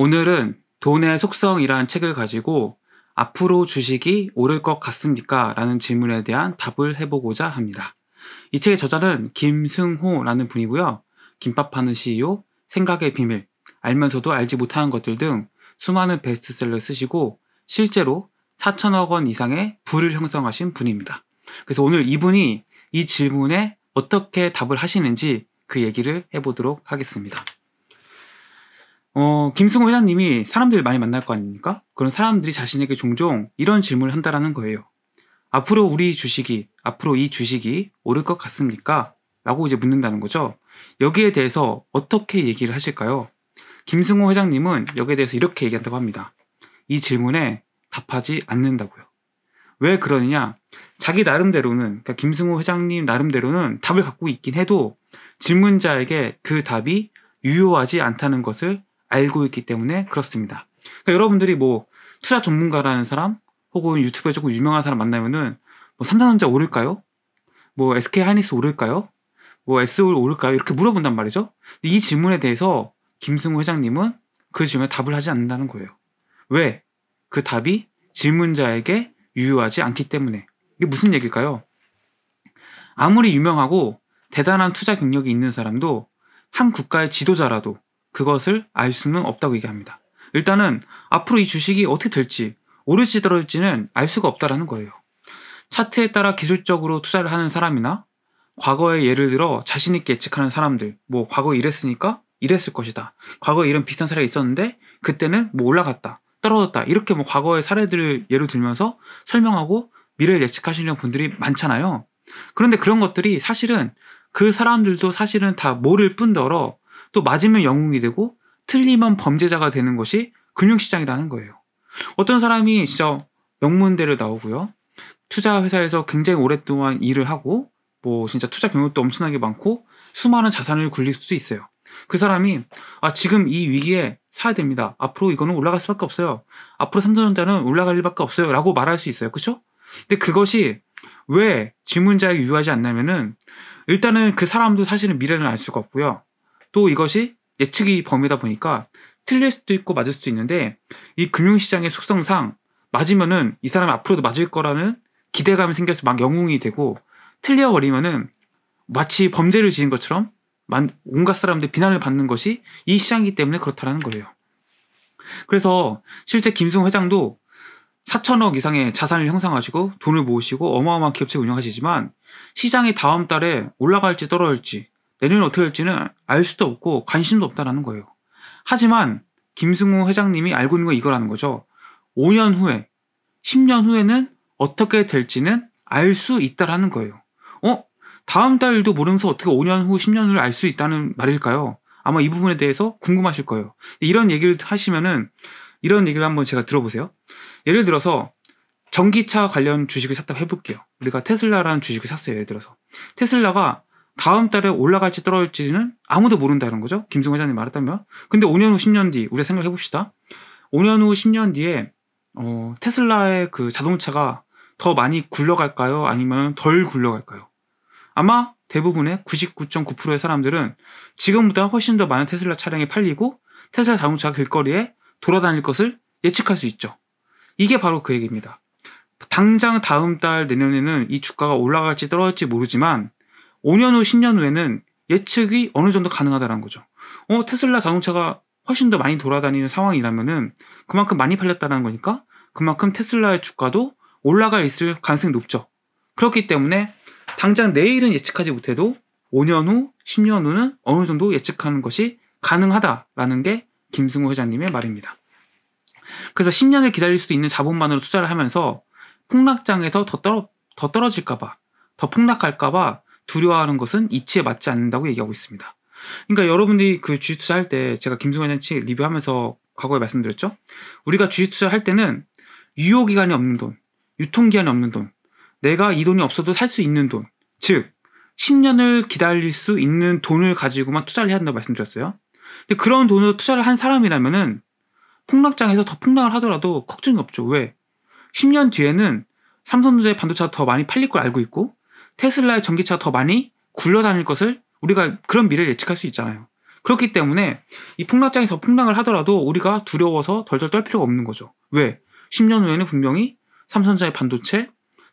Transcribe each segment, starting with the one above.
오늘은 돈의 속성이라는 책을 가지고 앞으로 주식이 오를 것 같습니까? 라는 질문에 대한 답을 해보고자 합니다. 이 책의 저자는 김승호라는 분이고요. 김밥하는 CEO, 생각의 비밀, 알면서도 알지 못하는 것들 등 수많은 베스트셀러를 쓰시고 실제로 4천억 원 이상의 부를 형성하신 분입니다. 그래서 오늘 이분이 이 질문에 어떻게 답을 하시는지 그 얘기를 해보도록 하겠습니다. 어, 김승호 회장님이 사람들 많이 만날 거 아닙니까? 그런 사람들이 자신에게 종종 이런 질문을 한다라는 거예요. 앞으로 우리 주식이, 앞으로 이 주식이 오를 것 같습니까? 라고 이제 묻는다는 거죠. 여기에 대해서 어떻게 얘기를 하실까요? 김승호 회장님은 여기에 대해서 이렇게 얘기한다고 합니다. 이 질문에 답하지 않는다고요. 왜 그러느냐? 자기 나름대로는, 그러니까 김승호 회장님 나름대로는 답을 갖고 있긴 해도 질문자에게 그 답이 유효하지 않다는 것을 알고 있기 때문에 그렇습니다. 그러니까 여러분들이 뭐 투자 전문가라는 사람 혹은 유튜브에 조금 유명한 사람 만나면은 뭐 삼성전자 오를까요? 뭐 SK 하이닉스 오를까요? 뭐 SOL 오를까요? 이렇게 물어본단 말이죠. 이 질문에 대해서 김승우 회장님은 그 질문에 답을 하지 않는다는 거예요. 왜? 그 답이 질문자에게 유효하지 않기 때문에. 이게 무슨 얘기일까요? 아무리 유명하고 대단한 투자 경력이 있는 사람도 한 국가의 지도자라도 그것을 알 수는 없다고 얘기합니다. 일단은 앞으로 이 주식이 어떻게 될지 오를지 떨어질지는 알 수가 없다라는 거예요. 차트에 따라 기술적으로 투자를 하는 사람이나 과거에 예를 들어 자신 있게 예측하는 사람들, 뭐 과거 이랬으니까 이랬을 것이다. 과거에 이런 비슷한 사례가 있었는데 그때는 뭐 올라갔다, 떨어졌다 이렇게 뭐 과거의 사례들을 예로 들면서 설명하고 미래를 예측하시는 분들이 많잖아요. 그런데 그런 것들이 사실은 그 사람들도 사실은 다 모를 뿐더러 또 맞으면 영웅이 되고 틀리면 범죄자가 되는 것이 금융시장이라는 거예요. 어떤 사람이 진짜 명문대를 나오고요. 투자 회사에서 굉장히 오랫동안 일을 하고 뭐 진짜 투자 경력도 엄청나게 많고 수많은 자산을 굴릴 수도 있어요. 그 사람이 아 지금 이 위기에 사야 됩니다. 앞으로 이거는 올라갈 수밖에 없어요. 앞으로 삼성전자는 올라갈 일밖에 없어요라고 말할 수 있어요. 그쵸 근데 그것이 왜 질문자에게 유효하지 않냐면은 일단은 그 사람도 사실은 미래를 알 수가 없고요. 또 이것이 예측이 범위다 보니까 틀릴 수도 있고 맞을 수도 있는데 이 금융시장의 속성상 맞으면은 이 사람이 앞으로도 맞을 거라는 기대감이 생겨서 막 영웅이 되고 틀려버리면은 마치 범죄를 지은 것처럼 온갖 사람들 비난을 받는 것이 이 시장이기 때문에 그렇다는 거예요. 그래서 실제 김승 회장도 4천억 이상의 자산을 형성하시고 돈을 모으시고 어마어마한 기업체 운영하시지만 시장이 다음 달에 올라갈지 떨어질지 내년에 어떻게 될지는 알 수도 없고 관심도 없다라는 거예요. 하지만 김승우 회장님이 알고 있는 건 이거라는 거죠. 5년 후에, 10년 후에는 어떻게 될지는 알 수 있다라는 거예요. 어? 다음 달도 모르면서 어떻게 5년 후, 10년 후를 알 수 있다는 말일까요? 아마 이 부분에 대해서 궁금하실 거예요. 이런 얘기를 하시면은 이런 얘기를 한번 제가 들어보세요. 예를 들어서 전기차 관련 주식을 샀다고 해볼게요. 우리가 테슬라라는 주식을 샀어요. 예를 들어서 테슬라가 다음 달에 올라갈지 떨어질지는 아무도 모른다는 거죠. 김승호 회장님 말했다면. 근데 5년 후, 10년 뒤, 우리가 생각해 봅시다. 5년 후, 10년 뒤에, 어, 테슬라의 그 자동차가 더 많이 굴러갈까요? 아니면 덜 굴러갈까요? 아마 대부분의 99.9%의 사람들은 지금보다 훨씬 더 많은 테슬라 차량이 팔리고 테슬라 자동차 길거리에 돌아다닐 것을 예측할 수 있죠. 이게 바로 그 얘기입니다. 당장 다음 달 내년에는 이 주가가 올라갈지 떨어질지 모르지만 5년 후, 10년 후에는 예측이 어느 정도 가능하다는 거죠. 어, 테슬라 자동차가 훨씬 더 많이 돌아다니는 상황이라면은 그만큼 많이 팔렸다는 거니까 그만큼 테슬라의 주가도 올라가 있을 가능성이 높죠. 그렇기 때문에 당장 내일은 예측하지 못해도 5년 후, 10년 후는 어느 정도 예측하는 것이 가능하다라는 게김승우 회장님의 말입니다. 그래서 10년을 기다릴 수도 있는 자본만으로 투자를 하면서 폭락장에서 더, 떨어, 더 떨어질까봐, 더 폭락할까봐 두려워하는 것은 이치에 맞지 않는다고 얘기하고 있습니다. 그러니까 여러분들이 그 주식 투자할 때 제가 김승현 연치 리뷰하면서 과거에 말씀드렸죠. 우리가 주식 투자할 때는 유효기간이 없는 돈, 유통기한이 없는 돈, 내가 이 돈이 없어도 살 수 있는 돈, 즉 10년을 기다릴 수 있는 돈을 가지고만 투자를 해야 한다고 말씀드렸어요. 근데 그런 돈으로 투자를 한 사람이라면은 폭락장에서 더 폭락을 하더라도 걱정이 없죠. 왜? 10년 뒤에는 삼성전자의 반도체가 더 많이 팔릴 걸 알고 있고 테슬라의 전기차가 더 많이 굴러다닐 것을 우리가 그런 미래를 예측할 수 있잖아요. 그렇기 때문에 이폭락장에서 폭락을 하더라도 우리가 두려워서 덜덜 떨 필요가 없는 거죠. 왜? 10년 후에는 분명히 삼성전자의 반도체,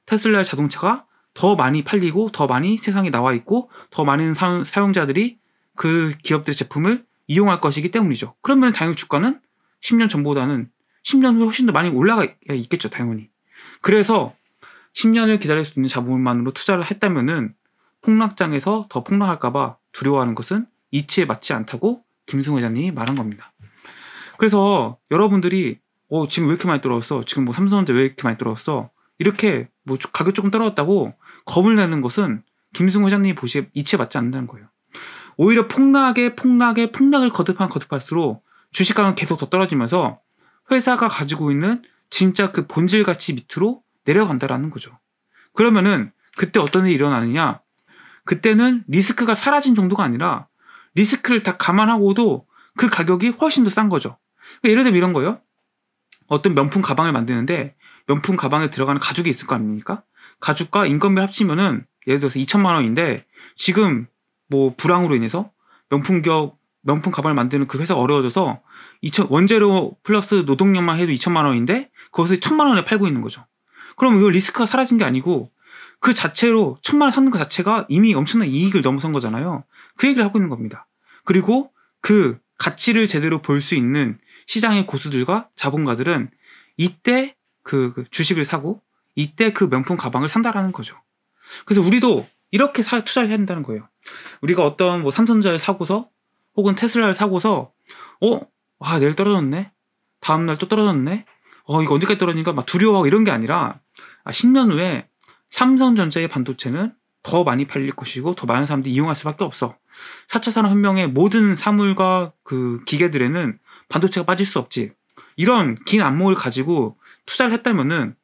테슬라의 자동차가 더 많이 팔리고 더 많이 세상에 나와 있고 더 많은 사용자들이 그 기업들의 제품을 이용할 것이기 때문이죠. 그러면 당연히 주가는 10년 전보다는 10년 후에 훨씬 더 많이 올라가 있겠죠, 당연히. 그래서 10년을 기다릴 수 있는 자본만으로 투자를 했다면 폭락장에서 더 폭락할까봐 두려워하는 것은 이치에 맞지 않다고 김승호 회장님이 말한 겁니다. 그래서 여러분들이 어, 지금 왜 이렇게 많이 떨어졌어? 지금 뭐 삼성전자 왜 이렇게 많이 떨어졌어? 이렇게 뭐 가격 조금 떨어졌다고 겁을 내는 것은 김승호 회장님이 보시기에 이치에 맞지 않는다는 거예요. 오히려 폭락에 폭락에 폭락을 거듭한 거듭할수록 주식가격 계속 더 떨어지면서 회사가 가지고 있는 진짜 그 본질가치 밑으로 내려간다라는 거죠. 그러면은 그때 어떤 일이 일어나느냐? 그때는 리스크가 사라진 정도가 아니라 리스크를 다 감안하고도 그 가격이 훨씬 더 싼 거죠. 그러니까 예를 들면 이런 거예요. 어떤 명품 가방을 만드는데 명품 가방에 들어가는 가죽이 있을 거 아닙니까? 가죽과 인건비 를 합치면은 예를 들어서 2천만 원인데 지금 뭐 불황으로 인해서 명품 기 명품 가방을 만드는 그 회사가 어려워져서 2천 원재료 플러스 노동력만 해도 2천만 원인데 그것을 1천만 원에 팔고 있는 거죠. 그럼 이 리스크가 사라진 게 아니고 그 자체로 천만 원 사는 것 그 자체가 이미 엄청난 이익을 넘어선 거잖아요. 그 얘기를 하고 있는 겁니다. 그리고 그 가치를 제대로 볼 수 있는 시장의 고수들과 자본가들은 이때 그, 그 주식을 사고 이때 그 명품 가방을 산다라는 거죠. 그래서 우리도 이렇게 사, 투자를 해야 된다는 거예요. 우리가 어떤 뭐 삼성전자를 사고서 혹은 테슬라를 사고서 어? 아, 내일 떨어졌네? 다음날 또 떨어졌네? 어, 이거 언제까지 떨어지니까 막 두려워하고 이런 게 아니라 아, 10년 후에 삼성전자의 반도체는 더 많이 팔릴 것이고 더 많은 사람들이 이용할 수밖에 없어. 4차 산업혁명의 모든 사물과 그 기계들에는 반도체가 빠질 수 없지. 이런 긴 안목을 가지고 투자를 했다면은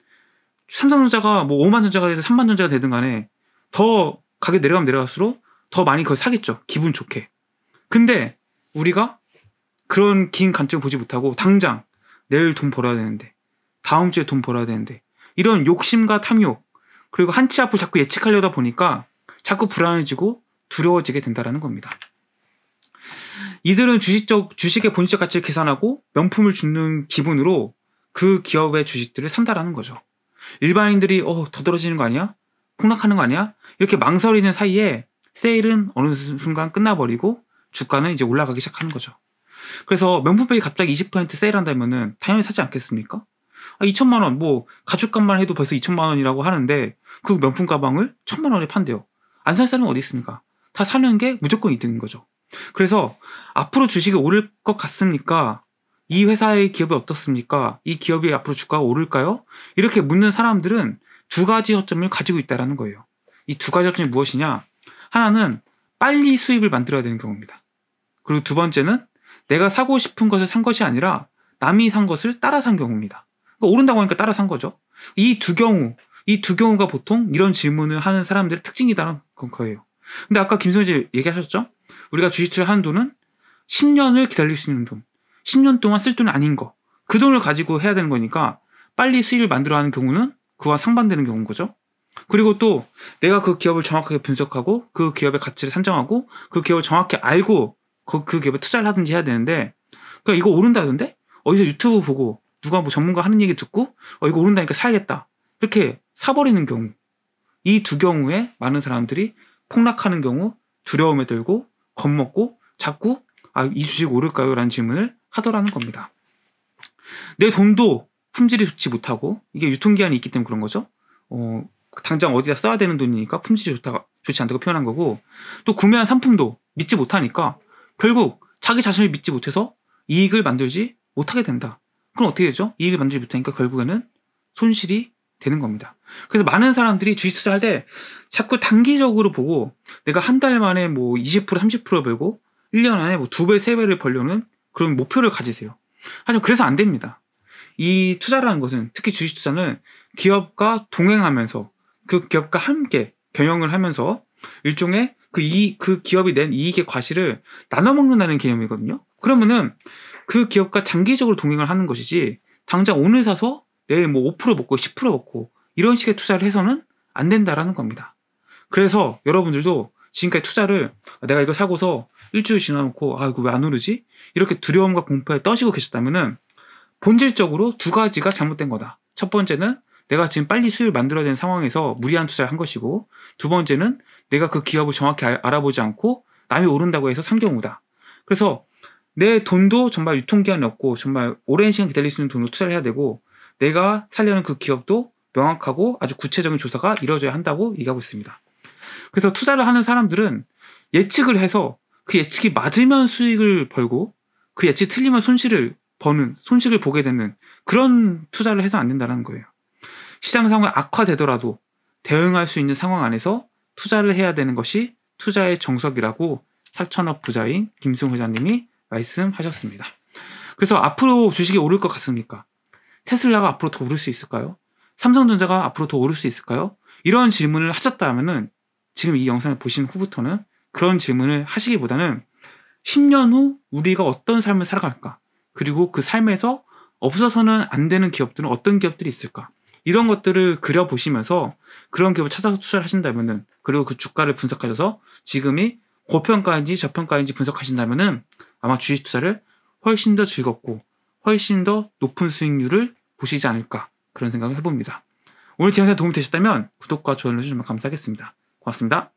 삼성전자가 뭐 5만 전자가 되든 3만 전자가 되든 간에 더 가격 내려가면 내려갈수록 더 많이 그걸 사겠죠. 기분 좋게. 근데 우리가 그런 긴 관점을 보지 못하고 당장 내일 돈 벌어야 되는데 다음 주에 돈 벌어야 되는데 이런 욕심과 탐욕 그리고 한치 앞을 자꾸 예측하려다 보니까 자꾸 불안해지고 두려워지게 된다는 겁니다. 이들은 주식적 주식의 본질적 가치를 계산하고 명품을 주는 기분으로 그 기업의 주식들을 산다라는 거죠. 일반인들이 어, 더 떨어지는 거 아니야? 폭락하는 거 아니야? 이렇게 망설이는 사이에 세일은 어느 순간 끝나버리고 주가는 이제 올라가기 시작하는 거죠. 그래서 명품백이 갑자기 20% 세일한다면은 당연히 사지 않겠습니까? 2천만 아, 원, 뭐, 가죽값만 해도 벌써 2천만 원이라고 하는데, 그 명품 가방을 1 천만 원에 판대요. 안 살 사람은 어디 있습니까? 다 사는 게 무조건 이득인 거죠. 그래서 앞으로 주식이 오를 것 같습니까? 이 회사의 기업이 어떻습니까? 이 기업이 앞으로 주가가 오를까요? 이렇게 묻는 사람들은 두 가지 허점을 가지고 있다라는 거예요. 이 두 가지 허점이 무엇이냐? 하나는 빨리 수입을 만들어야 되는 경우입니다. 그리고 두 번째는 내가 사고 싶은 것을 산 것이 아니라 남이 산 것을 따라 산 경우입니다. 그러니까 오른다고 하니까 따라 산 거죠. 이 두 경우, 이 두 경우가 보통 이런 질문을 하는 사람들의 특징이다는 건 거예요. 근데 아까 김선재 얘기하셨죠? 우리가 주식투자 하는 돈은 10년을 기다릴 수 있는 돈, 10년 동안 쓸 돈은 아닌 거. 그 돈을 가지고 해야 되는 거니까 빨리 수익을 만들어 하는 경우는 그와 상반되는 경우인 거죠. 그리고 또 내가 그 기업을 정확하게 분석하고 그 기업의 가치를 산정하고 그 기업을 정확히 알고 그, 그 기업에 투자를 하든지 해야 되는데 그러니까 이거 오른다던데? 어디서 유튜브 보고 누가 뭐 전문가 하는 얘기 듣고 어 이거 오른다니까 사야겠다 이렇게 사버리는 경우 이 두 경우에 많은 사람들이 폭락하는 경우 두려움에 들고 겁먹고 자꾸 아 이 주식 오를까요? 라는 질문을 하더라는 겁니다. 내 돈도 품질이 좋지 못하고 이게 유통기한이 있기 때문에 그런 거죠. 어, 당장 어디다 써야 되는 돈이니까 품질이 좋다, 좋지 않다고 표현한 거고 또 구매한 상품도 믿지 못하니까 결국 자기 자신을 믿지 못해서 이익을 만들지 못하게 된다. 그럼 어떻게 되죠? 이익을 만들지 못하니까 결국에는 손실이 되는 겁니다. 그래서 많은 사람들이 주식 투자할 때 자꾸 단기적으로 보고 내가 한 달 만에 뭐20% 30% 벌고 1년 안에 뭐 2배, 3배를 벌려는 그런 목표를 가지세요. 하지만 그래서 안 됩니다. 이 투자라는 것은 특히 주식 투자는 기업과 동행하면서 그 기업과 함께 경영을 하면서 일종의 그 이, 그 기업이 낸 이익의 과실을 나눠 먹는다는 개념이거든요. 그러면은 그 기업과 장기적으로 동행을 하는 것이지 당장 오늘 사서 내일 뭐 5% 먹고 10% 먹고 이런 식의 투자를 해서는 안 된다라는 겁니다. 그래서 여러분들도 지금까지 투자를 내가 이거 사고서 일주일 지나놓고 아 이거 왜 안 오르지? 이렇게 두려움과 공포에 떠시고 계셨다면은 본질적으로 두 가지가 잘못된 거다. 첫 번째는 내가 지금 빨리 수익을 만들어야 되는 상황에서 무리한 투자를 한 것이고 두 번째는 내가 그 기업을 정확히 알아보지 않고 남이 오른다고 해서 상경우다. 그래서 내 돈도 정말 유통기한이 없고 정말 오랜 시간 기다릴 수 있는 돈으로 투자를 해야 되고 내가 살려는 그 기업도 명확하고 아주 구체적인 조사가 이루어져야 한다고 얘기하고 있습니다. 그래서 투자를 하는 사람들은 예측을 해서 그 예측이 맞으면 수익을 벌고 그 예측이 틀리면 손실을 버는 손실을 보게 되는 그런 투자를 해서 안 된다는 거예요. 시장 상황이 악화되더라도 대응할 수 있는 상황 안에서 투자를 해야 되는 것이 투자의 정석이라고 사천억 부자인 김승 회장님이 말씀하셨습니다. 그래서 앞으로 주식이 오를 것 같습니까? 테슬라가 앞으로 더 오를 수 있을까요? 삼성전자가 앞으로 더 오를 수 있을까요? 이런 질문을 하셨다면은 지금 이 영상을 보신 후부터는 그런 질문을 하시기보다는 10년 후 우리가 어떤 삶을 살아갈까? 그리고 그 삶에서 없어서는 안 되는 기업들은 어떤 기업들이 있을까? 이런 것들을 그려보시면서 그런 기업을 찾아서 투자를 하신다면은 그리고 그 주가를 분석하셔서 지금이 고평가인지 저평가인지 분석하신다면은 아마 주식 투자를 훨씬 더 즐겁고 훨씬 더 높은 수익률을 보시지 않을까 그런 생각을 해봅니다. 오늘 제 영상 도움이 되셨다면 구독과 좋아요 눌러주시면 감사하겠습니다. 고맙습니다.